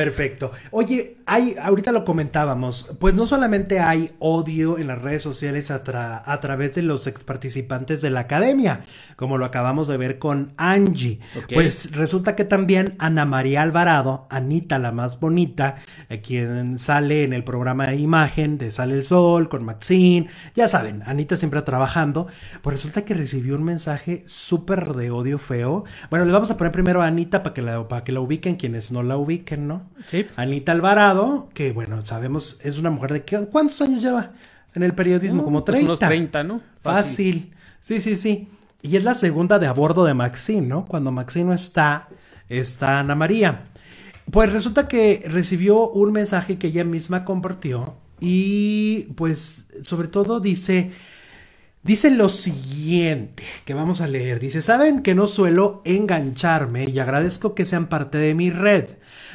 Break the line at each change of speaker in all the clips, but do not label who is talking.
Perfecto. Oye, hay, ahorita lo comentábamos, pues no solamente hay odio en las redes sociales a, través de los ex participantes de la academia, como lo acabamos de ver con Angie. Pues resulta que también Ana María Alvarado, Anita la más bonita, eh, quien sale en el programa de imagen de Sale el Sol con Maxine, ya saben, Anita siempre trabajando, pues resulta que recibió un mensaje súper de odio feo. Bueno, le vamos a poner primero a Anita para que la, para que la ubiquen quienes no la ubiquen, ¿no? Anita Alvarado, que bueno, sabemos, es una mujer de que, ¿cuántos años lleva en el periodismo? Como 30. Pues 30, ¿no? Fácil. Sí, sí, sí. Y es la segunda de a bordo de Maxine, ¿no? Cuando Maxine no está, está Ana María. Pues resulta que recibió un mensaje que ella misma compartió y pues sobre todo dice, Dice lo siguiente que vamos a leer. Dice, saben que no suelo engancharme y agradezco que sean parte de mi red,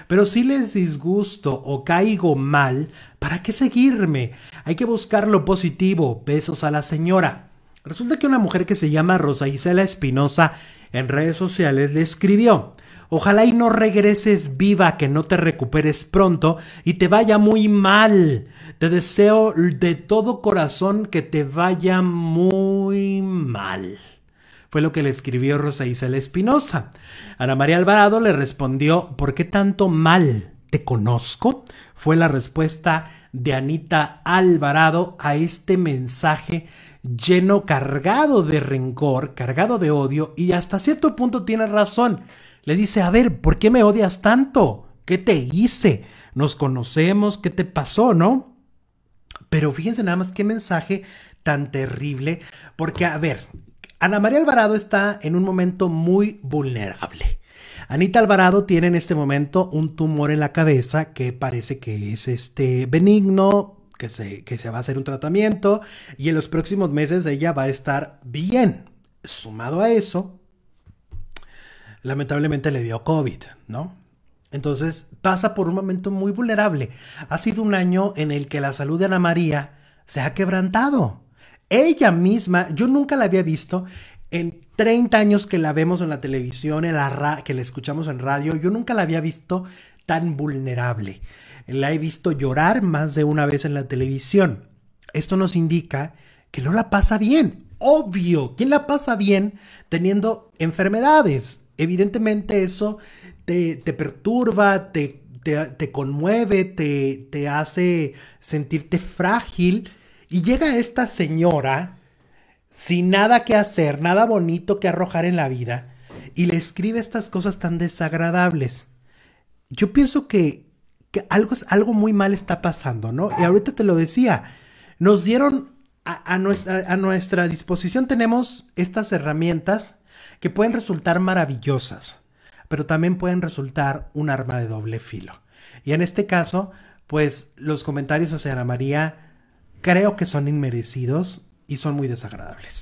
pero si les disgusto o caigo mal, ¿para qué seguirme? Hay que buscar lo positivo. Besos a la señora. Resulta que una mujer que se llama Rosa Isela Espinosa en redes sociales le escribió. Ojalá y no regreses viva, que no te recuperes pronto y te vaya muy mal. Te deseo de todo corazón que te vaya muy mal. Fue lo que le escribió Rosa Isabel Espinosa. Ana María Alvarado le respondió, ¿por qué tanto mal? ¿Te conozco? Fue la respuesta de Anita Alvarado a este mensaje lleno, cargado de rencor, cargado de odio y hasta cierto punto tiene razón. Le dice, a ver, ¿por qué me odias tanto? ¿Qué te hice? Nos conocemos, ¿qué te pasó, no? Pero fíjense nada más qué mensaje tan terrible, porque a ver, Ana María Alvarado está en un momento muy vulnerable. Anita Alvarado tiene en este momento un tumor en la cabeza que parece que es este benigno, que se, que se va a hacer un tratamiento y en los próximos meses ella va a estar bien. Sumado a eso, lamentablemente le dio COVID, ¿no? Entonces pasa por un momento muy vulnerable. Ha sido un año en el que la salud de Ana María se ha quebrantado. Ella misma, yo nunca la había visto en 30 años que la vemos en la televisión, en la que la escuchamos en radio, yo nunca la había visto tan vulnerable. La he visto llorar más de una vez en la televisión. Esto nos indica que no la pasa bien. Obvio, ¿quién la pasa bien teniendo enfermedades? evidentemente eso te, perturba, te, te, conmueve, te, hace sentirte frágil. Y llega esta señora sin nada que hacer, nada bonito que arrojar en la vida, y le escribe estas cosas tan desagradables. Yo pienso que, que algo, algo muy mal está pasando, ¿no? Y ahorita te lo decía, nos dieron a, a, nuestra, a nuestra disposición, tenemos estas herramientas que pueden resultar maravillosas, pero también pueden resultar un arma de doble filo. Y en este caso, pues los comentarios hacia Ana María creo que son inmerecidos y son muy desagradables.